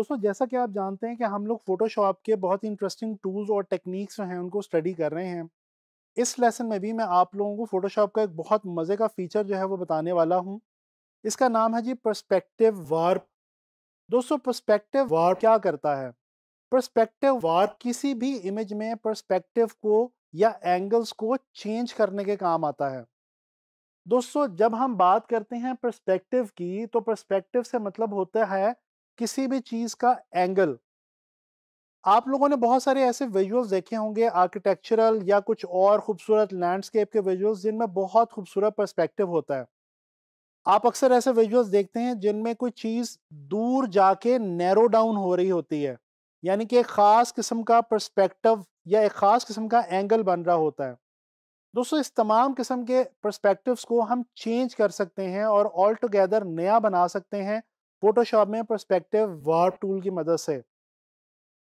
दोस्तों जैसा कि आप जानते हैं कि हम लोग फोटोशॉप के बहुत इंटरेस्टिंग टूल्स और टेक्निक्स जो हैं उनको स्टडी कर रहे हैं इस लेसन में भी मैं आप लोगों को फोटोशॉप का एक बहुत मज़े का फीचर जो है वो बताने वाला हूँ इसका नाम है जी परस्पेक्टिव वार्प दोस्तों परस्पेक्टिव वार्प क्या करता है परस्पेक्टिव वार्प किसी भी इमेज में परस्पेक्टिव को या एंगल्स को चेंज करने के काम आता है दोस्तों जब हम बात करते हैं परस्पेक्टिव की तो परस्पेक्टिव से मतलब होता है किसी भी चीज का एंगल आप लोगों ने बहुत सारे ऐसे विजुअल्स देखे होंगे आर्किटेक्चरल या कुछ और खूबसूरत लैंडस्केप के विजुअल्स जिनमें बहुत खूबसूरत पर्सपेक्टिव होता है आप अक्सर ऐसे विजुअल्स देखते हैं जिनमें कोई चीज़ दूर जाके नैरो डाउन हो रही होती है यानी कि एक ख़ास किस्म का पर्सपेक्टिव या एक ख़ास किस्म का एंगल बन रहा होता है दोस्तों इस तमाम किस्म के पर्सपेक्टिव्स को हम चेंज कर सकते हैं और ऑल टुगेदर नया बना सकते हैं फोटोशॉप में परस्पेक्टिव वार्प टूल की मदद से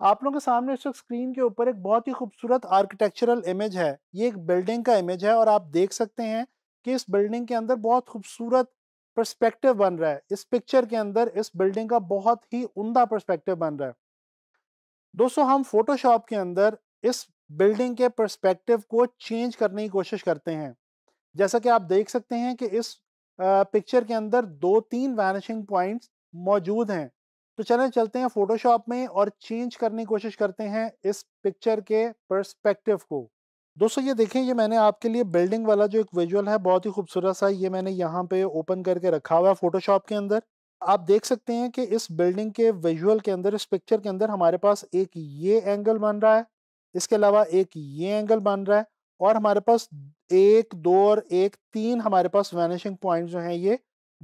आप लोगों के सामने इस वक्त स्क्रीन के ऊपर एक बहुत ही खूबसूरत आर्किटेक्चरल इमेज है ये एक बिल्डिंग का इमेज है और आप देख सकते हैं कि इस बिल्डिंग के अंदर बहुत खूबसूरत परस्पेक्टिव बन रहा है इस पिक्चर के अंदर इस बिल्डिंग का बहुत ही उमदा परस्पेक्टिव बन रहा है दोस्तों हम फोटोशॉप के अंदर इस बिल्डिंग के परस्पेक्टिव को चेंज करने की कोशिश करते हैं जैसा कि आप देख सकते हैं कि इस पिक्चर के अंदर दो तीन वैनिशिंग पॉइंट्स मौजूद हैं तो चलें चलते हैं फोटोशॉप में और चेंज करने की कोशिश करते हैं इस पिक्चर के परस्पेक्टिव को दोस्तों ये देखें ये मैंने आपके लिए बिल्डिंग वाला जो एक विजुअल है बहुत ही खूबसूरत सा ये मैंने यहाँ पे ओपन करके रखा हुआ है फोटोशॉप के अंदर आप देख सकते हैं कि इस बिल्डिंग के विजुअल के अंदर इस पिक्चर के अंदर हमारे पास एक ये एंगल बन रहा है इसके अलावा एक ये एंगल बन रहा है और हमारे पास एक दो और एक तीन हमारे पास वैनिशिंग पॉइंट जो है ये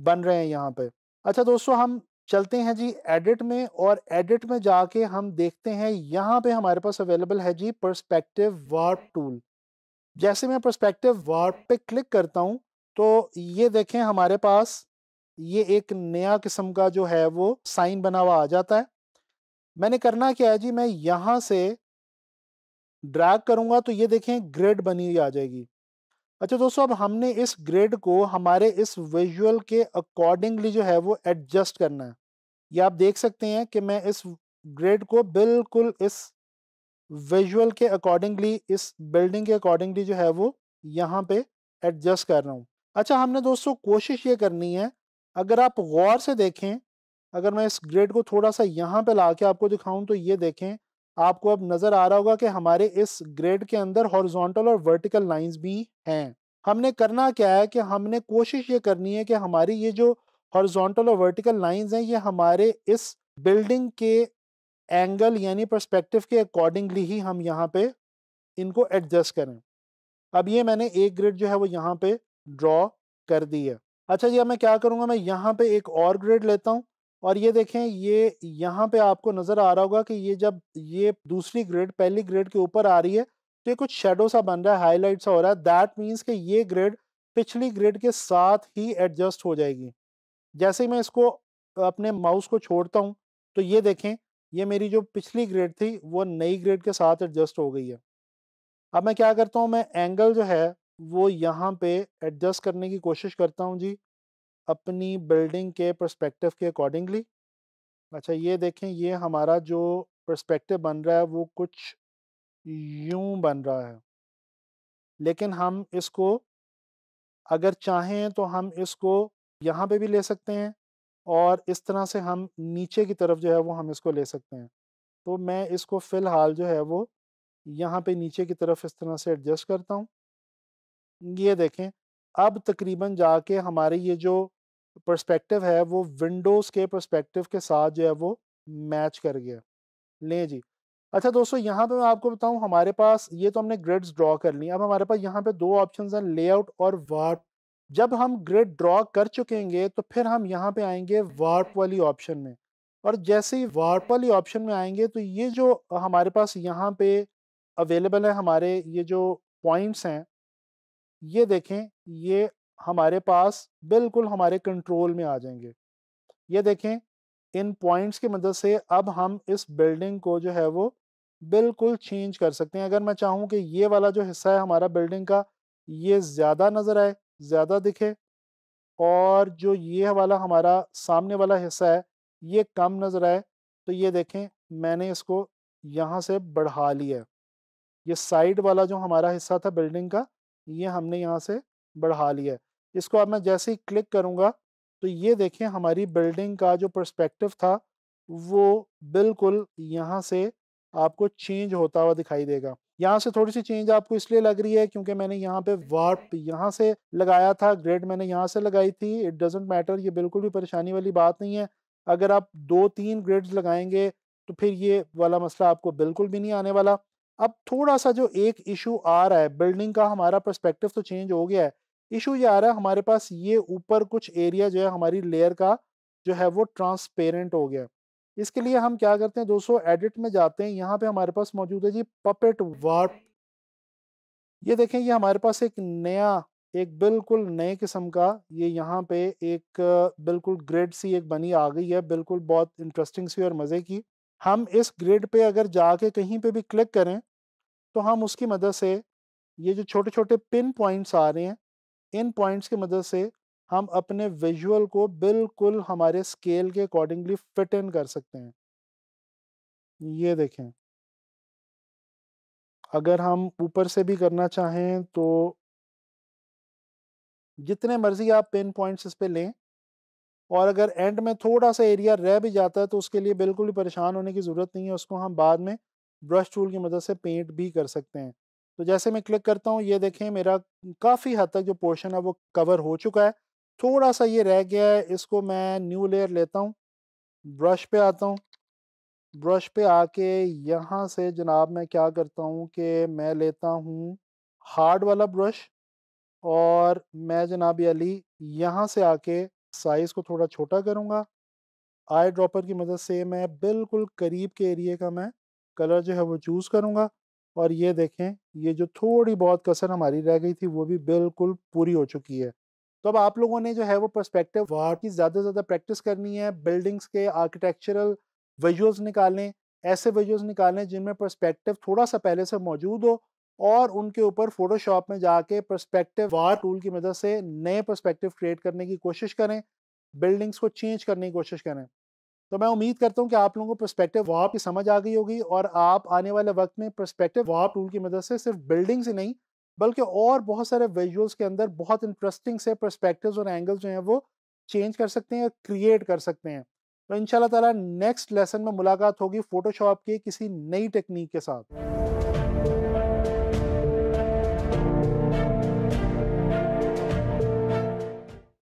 बन रहे हैं यहाँ पे अच्छा दोस्तों हम चलते हैं जी एडिट में और एडिट में जाके हम देखते हैं यहाँ पे हमारे पास अवेलेबल है जी परस्पेक्टिव वार्प टूल जैसे मैं परस्पेक्टिव वार्प पे क्लिक करता हूँ तो ये देखें हमारे पास ये एक नया किस्म का जो है वो साइन बना हुआ आ जाता है मैंने करना क्या है जी मैं यहाँ से ड्रैग करूँगा तो ये देखें ग्रिड बनी हुई आ जाएगी अच्छा दोस्तों अब हमने इस ग्रेड को हमारे इस विजुअल के अकॉर्डिंगली जो है वो एडजस्ट करना है ये आप देख सकते हैं कि मैं इस ग्रेड को बिल्कुल इस विजुअल के अकॉर्डिंगली इस बिल्डिंग के अकॉर्डिंगली जो है वो यहाँ पे एडजस्ट कर रहा हूँ अच्छा हमने दोस्तों कोशिश ये करनी है अगर आप गौर से देखें अगर मैं इस ग्रेड को थोड़ा सा यहाँ पे ला के आपको दिखाऊं तो ये देखें आपको अब नज़र आ रहा होगा कि हमारे इस ग्रेड के अंदर हॉरिजॉन्टल और वर्टिकल लाइंस भी हैं हमने करना क्या है कि हमने कोशिश ये करनी है कि हमारी ये जो हॉरिजॉन्टल और वर्टिकल लाइंस हैं ये हमारे इस बिल्डिंग के एंगल यानी परस्पेक्टिव के अकॉर्डिंगली ही हम यहाँ पे इनको एडजस्ट करें अब ये मैंने एक ग्रेड जो है वो यहाँ पे ड्रॉ कर दी है अच्छा जी अब मैं क्या करूँगा मैं यहाँ पे एक और ग्रेड लेता हूँ और ये देखें ये यहाँ पे आपको नज़र आ रहा होगा कि ये जब ये दूसरी ग्रेड पहली ग्रेड के ऊपर आ रही है तो ये कुछ शेडो सा बन रहा है हाईलाइट सा हो रहा है दैट मीन्स कि ये ग्रेड पिछली ग्रेड के साथ ही एडजस्ट हो जाएगी जैसे ही मैं इसको अपने माउस को छोड़ता हूँ तो ये देखें ये मेरी जो पिछली ग्रेड थी वो नई ग्रेड के साथ एडजस्ट हो गई है अब मैं क्या करता हूँ मैं एंगल जो है वो यहाँ पे एडजस्ट करने की कोशिश करता हूँ जी अपनी बिल्डिंग के परस्पेक्टिव के अकॉर्डिंगली अच्छा ये देखें ये हमारा जो परस्पेक्टिव बन रहा है वो कुछ यूं बन रहा है लेकिन हम इसको अगर चाहें तो हम इसको यहाँ पे भी ले सकते हैं और इस तरह से हम नीचे की तरफ जो है वो हम इसको ले सकते हैं तो मैं इसको फ़िलहाल जो है वो यहाँ पे नीचे की तरफ इस तरह से एडजस्ट करता हूँ ये देखें अब तकरीबन जाके हमारे ये जो परस्पेक्टिव है वो विंडोज़ के परस्पेक्टिव के साथ जो है वो मैच कर गया लें जी अच्छा दोस्तों यहाँ पे मैं आपको बताऊँ हमारे पास ये तो हमने ग्रिड्स ड्रॉ कर ली अब हमारे पास यहाँ पे दो ऑप्शंस हैं लेआउट और वार्प जब हम ग्रिड ड्रॉ कर चुकेंगे तो फिर हम यहाँ पे आएंगे वार्प वाली ऑप्शन में और जैसे ही वार्प वाली ऑप्शन में आएंगे तो ये जो हमारे पास यहाँ पे अवेलेबल है हमारे ये जो पॉइंट्स हैं ये देखें ये हमारे पास बिल्कुल हमारे कंट्रोल में आ जाएंगे ये देखें इन पॉइंट्स की मदद से अब हम इस बिल्डिंग को जो है वो बिल्कुल चेंज कर सकते हैं अगर मैं चाहूँ कि ये वाला जो हिस्सा है हमारा बिल्डिंग का ये ज़्यादा नज़र आए ज़्यादा दिखे और जो ये वाला हमारा सामने वाला हिस्सा है ये कम नज़र आए तो ये देखें मैंने इसको यहाँ से बढ़ा लिया ये साइड वाला जो हमारा हिस्सा था बिल्डिंग का ये हमने यहाँ से बढ़ा लिया है इसको अब मैं जैसे ही क्लिक करूँगा तो ये देखें हमारी बिल्डिंग का जो परस्पेक्टिव था वो बिल्कुल यहाँ से आपको चेंज होता हुआ दिखाई देगा यहाँ से थोड़ी सी चेंज आपको इसलिए लग रही है क्योंकि मैंने यहाँ पे वार्प यहाँ से लगाया था ग्रेड मैंने यहाँ से लगाई थी इट डजेंट मैटर ये बिल्कुल भी परेशानी वाली बात नहीं है अगर आप दो तीन ग्रेड्स लगाएंगे तो फिर ये वाला मसला आपको बिल्कुल भी नहीं आने वाला अब थोड़ा सा जो एक इशू आ रहा है बिल्डिंग का हमारा परस्पेक्टिव तो चेंज हो गया है इशू ये आ रहा है हमारे पास ये ऊपर कुछ एरिया जो है हमारी लेयर का जो है वो ट्रांसपेरेंट हो गया इसके लिए हम क्या करते हैं दोस्तों एडिट में जाते हैं यहाँ पे हमारे पास मौजूद है जी पपेट वार्प ये देखें ये हमारे पास एक नया एक बिल्कुल नए किस्म का ये यहाँ पे एक बिल्कुल ग्रेड सी एक बनी आ गई है बिल्कुल बहुत इंटरेस्टिंग सी और मज़े की हम इस ग्रेड पे अगर जाके कहीं पे भी क्लिक करें तो हम उसकी मदद से ये जो छोटे छोटे पिन पॉइंट्स आ रहे हैं इन पॉइंट्स की मदद से हम अपने विजुअल को बिल्कुल हमारे स्केल के अकॉर्डिंगली फिट इन कर सकते हैं ये देखें अगर हम ऊपर से भी करना चाहें तो जितने मर्जी आप पेन पॉइंट्स इस पे लें और अगर एंड में थोड़ा सा एरिया रह भी जाता है तो उसके लिए बिल्कुल भी परेशान होने की ज़रूरत नहीं है उसको हम बाद में ब्रश टूल की मदद से पेंट भी कर सकते हैं तो जैसे मैं क्लिक करता हूँ ये देखें मेरा काफ़ी हद तक जो पोर्शन है वो कवर हो चुका है थोड़ा सा ये रह गया है इसको मैं न्यू लेयर लेता हूँ ब्रश पे आता हूँ ब्रश पे आके यहाँ से जनाब मैं क्या करता हूँ कि मैं लेता हूँ हार्ड वाला ब्रश और मैं जनाब अली यहाँ से आके साइज़ को थोड़ा छोटा करूँगा आई ड्रॉपर की मदद से मैं बिल्कुल करीब के एरिए का मैं कलर जो है वो चूज़ करूँगा और ये देखें ये जो थोड़ी बहुत कसर हमारी रह गई थी वो भी बिल्कुल पूरी हो चुकी है तो अब आप लोगों ने जो है वो परस्पेक्टिव वार की ज़्यादा से ज़्यादा प्रैक्टिस करनी है बिल्डिंग्स के आर्किटेक्चरल विजुअल्स निकालें ऐसे विजुअल्स निकालें जिनमें परस्पेक्टिव थोड़ा सा पहले से मौजूद हो और उनके ऊपर फोटोशॉप में जाके परस्पेक्टिव वार टूल की मदद से नए परस्पेक्टिव क्रिएट करने की कोशिश करें बिल्डिंग्स को चेंज करने की कोशिश करें तो मैं उम्मीद करता हूँ कि आप लोगों को प्रस्पेक्टिव वॉप की समझ आ गई होगी और आप आने वाले वक्त में प्रस्पेक्टिव वॉप टूल की मदद से सिर्फ बिल्डिंग से नहीं बल्कि और बहुत सारे विजुअल्स के अंदर बहुत इंटरेस्टिंग से प्रस्पेक्टिव और एंगल्स जो हैं वो चेंज कर सकते हैं और क्रिएट कर सकते हैं तो इन शाला नेक्स्ट लेसन में मुलाकात होगी फोटोशॉप की किसी नई टेक्निक के साथ